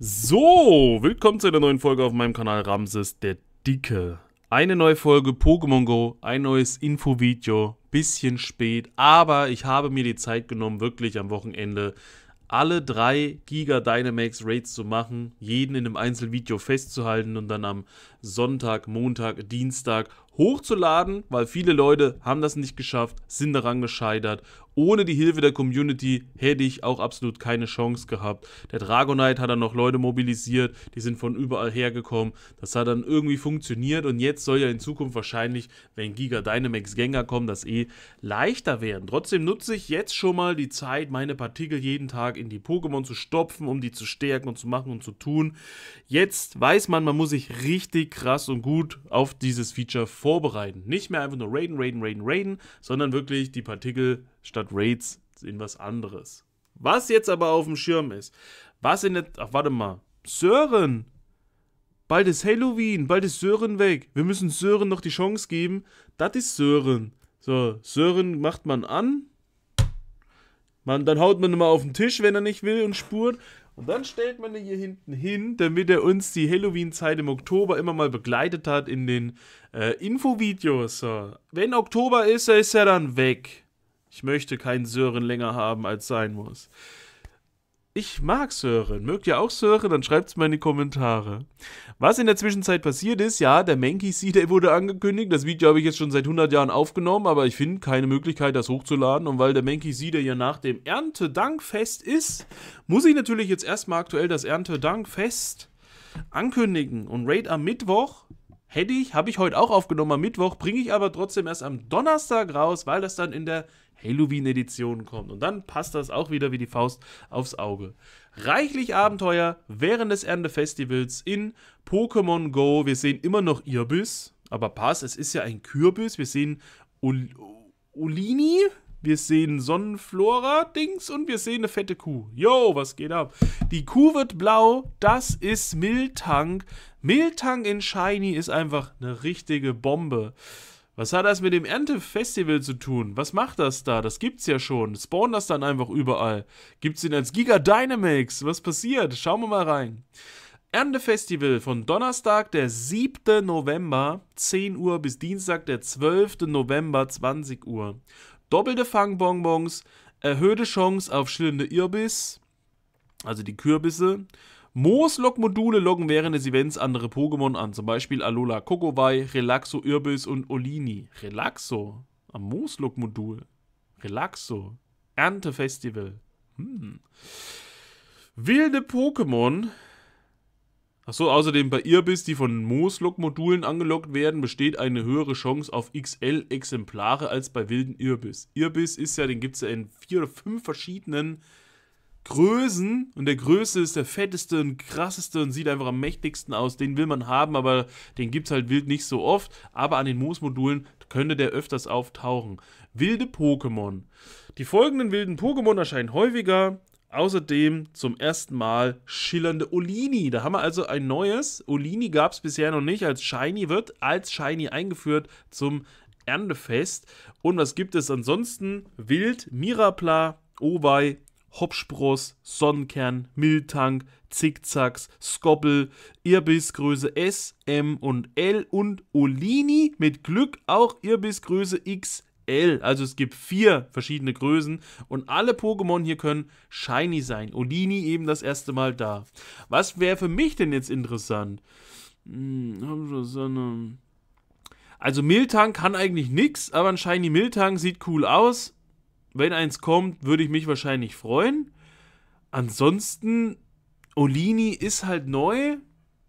So, willkommen zu einer neuen Folge auf meinem Kanal Ramses der Dicke. Eine neue Folge Pokémon Go, ein neues Infovideo, bisschen spät, aber ich habe mir die Zeit genommen, wirklich am Wochenende alle drei Giga Dynamax Raids zu machen, jeden in einem Einzelvideo festzuhalten und dann am Sonntag, Montag, Dienstag hochzuladen, weil viele Leute haben das nicht geschafft, sind daran gescheitert. Ohne die Hilfe der Community hätte ich auch absolut keine Chance gehabt. Der Dragonite hat dann noch Leute mobilisiert, die sind von überall hergekommen. Das hat dann irgendwie funktioniert und jetzt soll ja in Zukunft wahrscheinlich, wenn Giga Dynamax Gänger kommen, das eh leichter werden. Trotzdem nutze ich jetzt schon mal die Zeit, meine Partikel jeden Tag in die Pokémon zu stopfen, um die zu stärken und zu machen und zu tun. Jetzt weiß man, man muss sich richtig richtig krass und gut auf dieses Feature vorbereiten. Nicht mehr einfach nur raiden, raiden, raiden, raiden, sondern wirklich die Partikel statt Raids in was anderes. Was jetzt aber auf dem Schirm ist, was in der. Ach, warte mal. Sören! Bald ist Halloween, bald ist Sören weg. Wir müssen Sören noch die Chance geben. Das ist Sören. So, Sören macht man an. Man, dann haut man immer auf den Tisch, wenn er nicht will und spurt. Und dann stellt man ihn hier hinten hin, damit er uns die Halloween-Zeit im Oktober immer mal begleitet hat in den äh, Infovideos. Wenn Oktober ist, ist er dann weg. Ich möchte keinen Sören länger haben, als sein muss. Ich mag Sören. Mögt ihr auch Sören? Dann schreibt es mal in die Kommentare. Was in der Zwischenzeit passiert ist, ja, der Mankey C-Day wurde angekündigt. Das Video habe ich jetzt schon seit 100 Jahren aufgenommen, aber ich finde keine Möglichkeit, das hochzuladen. Und weil der Mankey C-Day ja nach dem Erntedankfest ist, muss ich natürlich jetzt erstmal aktuell das Erntedankfest ankündigen. Und Raid am Mittwoch hätte ich, habe ich heute auch aufgenommen am Mittwoch, bringe ich aber trotzdem erst am Donnerstag raus, weil das dann in der Halloween-Edition kommt. Und dann passt das auch wieder wie die Faust aufs Auge. Reichlich Abenteuer während des Erntefestivals in Pokémon Go. Wir sehen immer noch Irbis, aber passt, es ist ja ein Kürbis. Wir sehen Ol Olini, wir sehen Sonnenflora-Dings und wir sehen eine fette Kuh. Yo, was geht ab? Die Kuh wird blau, das ist Miltank. Miltank in Shiny ist einfach eine richtige Bombe. Was hat das mit dem Erntefestival zu tun? Was macht das da? Das gibt's ja schon. Spawn das dann einfach überall. Gibt's den als Giga Dynamax? Was passiert? Schauen wir mal rein. Erntefestival von Donnerstag, der 7. November, 10 Uhr, bis Dienstag, der 12. November, 20 Uhr. Doppelte Fangbonbons, erhöhte Chance auf schillende Irbis, also die Kürbisse, Moos-Log-Module loggen während des Events andere Pokémon an, zum Beispiel Alola Kokowai, Relaxo Irbis und Olini. Relaxo? Am Moos-Log-Modul? Relaxo. Erntefestival. Hm. Wilde Pokémon. Achso, außerdem bei Irbis, die von moos Mooslock-Modulen angelockt werden, besteht eine höhere Chance auf XL-Exemplare als bei wilden Irbis. Irbis ist ja, den gibt es ja in vier oder fünf verschiedenen Größen und der Größte ist der fetteste und krasseste und sieht einfach am mächtigsten aus. Den will man haben, aber den gibt es halt wild nicht so oft. Aber an den Moosmodulen könnte der öfters auftauchen. Wilde Pokémon. Die folgenden wilden Pokémon erscheinen häufiger. Außerdem zum ersten Mal schillernde Olini. Da haben wir also ein neues. Olini gab es bisher noch nicht als Shiny, wird als Shiny eingeführt zum Erntefest. Und was gibt es ansonsten? Wild, Mirapla, Owei, Hopspross, Sonnenkern, Miltank, Zickzacks, Skoppel, Irbissgröße S, M und L und Olini mit Glück auch Irbissgröße XL. Also es gibt vier verschiedene Größen und alle Pokémon hier können shiny sein. Olini eben das erste Mal da. Was wäre für mich denn jetzt interessant? Hm, also Miltank kann eigentlich nichts, aber ein shiny Miltank sieht cool aus wenn eins kommt, würde ich mich wahrscheinlich freuen. Ansonsten, Olini ist halt neu.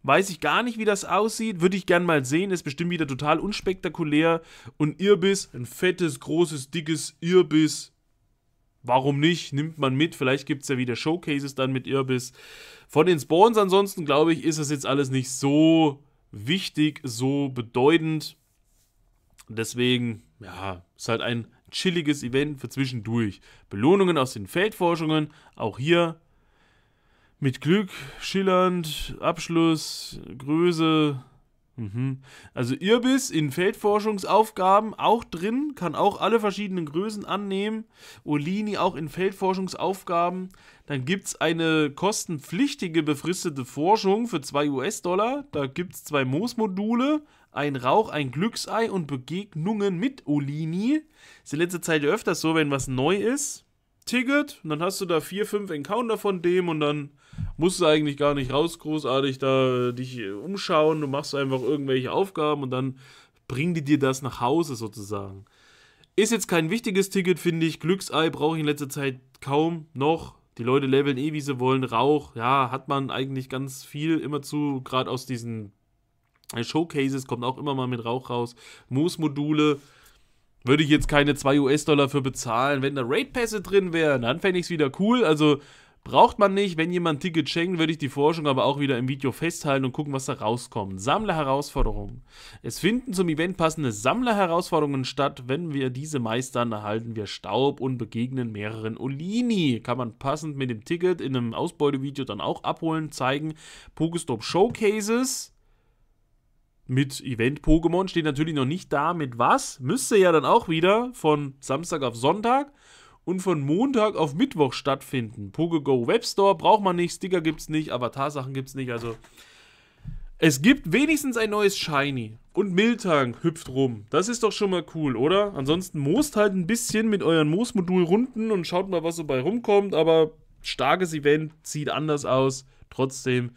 Weiß ich gar nicht, wie das aussieht. Würde ich gern mal sehen. Ist bestimmt wieder total unspektakulär. Und Irbis, ein fettes, großes, dickes Irbis. Warum nicht? Nimmt man mit. Vielleicht gibt es ja wieder Showcases dann mit Irbis. Von den Spawns ansonsten, glaube ich, ist das jetzt alles nicht so wichtig, so bedeutend. Deswegen, ja, ist halt ein chilliges Event für zwischendurch. Belohnungen aus den Feldforschungen, auch hier mit Glück, schillernd, Abschluss, Größe. Mhm. Also Irbis in Feldforschungsaufgaben auch drin, kann auch alle verschiedenen Größen annehmen. Olini auch in Feldforschungsaufgaben. Dann gibt es eine kostenpflichtige befristete Forschung für 2 US-Dollar. Da gibt es zwei Moosmodule, ein Rauch, ein Glücksei und Begegnungen mit Olini. Ist in letzter Zeit öfters so, wenn was neu ist, Ticket, und dann hast du da vier, fünf Encounter von dem und dann musst du eigentlich gar nicht raus großartig da äh, dich äh, umschauen. Du machst einfach irgendwelche Aufgaben und dann bringen die dir das nach Hause sozusagen. Ist jetzt kein wichtiges Ticket, finde ich. Glücksei brauche ich in letzter Zeit kaum noch. Die Leute leveln eh, wie sie wollen. Rauch, ja, hat man eigentlich ganz viel immerzu, gerade aus diesen Showcases kommt auch immer mal mit Rauch raus. Moose-Module würde ich jetzt keine 2 US-Dollar für bezahlen. Wenn da Raid-Pässe drin wären, dann fände ich es wieder cool. Also braucht man nicht. Wenn jemand ein Ticket schenkt, würde ich die Forschung aber auch wieder im Video festhalten und gucken, was da rauskommt. Sammlerherausforderungen. Es finden zum Event passende Sammlerherausforderungen statt. Wenn wir diese meistern, erhalten wir Staub und begegnen mehreren Olini. Kann man passend mit dem Ticket in einem Ausbeutevideo dann auch abholen, zeigen. Pokestop Showcases mit Event-Pokémon, steht natürlich noch nicht da mit was. Müsste ja dann auch wieder von Samstag auf Sonntag und von Montag auf Mittwoch stattfinden. PokeGo Webstore braucht man nicht, Sticker gibt's nicht, Avatar-Sachen gibt's nicht, also. Es gibt wenigstens ein neues Shiny. Und Miltank hüpft rum. Das ist doch schon mal cool, oder? Ansonsten moost halt ein bisschen mit euren moos modul runden und schaut mal, was so bei rumkommt. Aber starkes Event, sieht anders aus. Trotzdem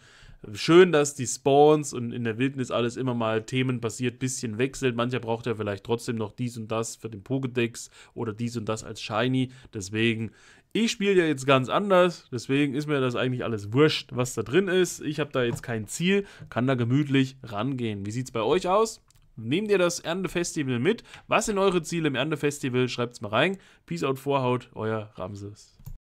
schön, dass die Spawns und in der Wildnis alles immer mal themenbasiert bisschen wechselt. Mancher braucht ja vielleicht trotzdem noch dies und das für den Pokédex oder dies und das als Shiny. Deswegen, ich spiele ja jetzt ganz anders. Deswegen ist mir das eigentlich alles wurscht, was da drin ist. Ich habe da jetzt kein Ziel, kann da gemütlich rangehen. Wie sieht es bei euch aus? Nehmt ihr das Erntefestival mit? Was sind eure Ziele im Erntefestival? es mal rein. Peace out, Vorhaut, euer Ramses.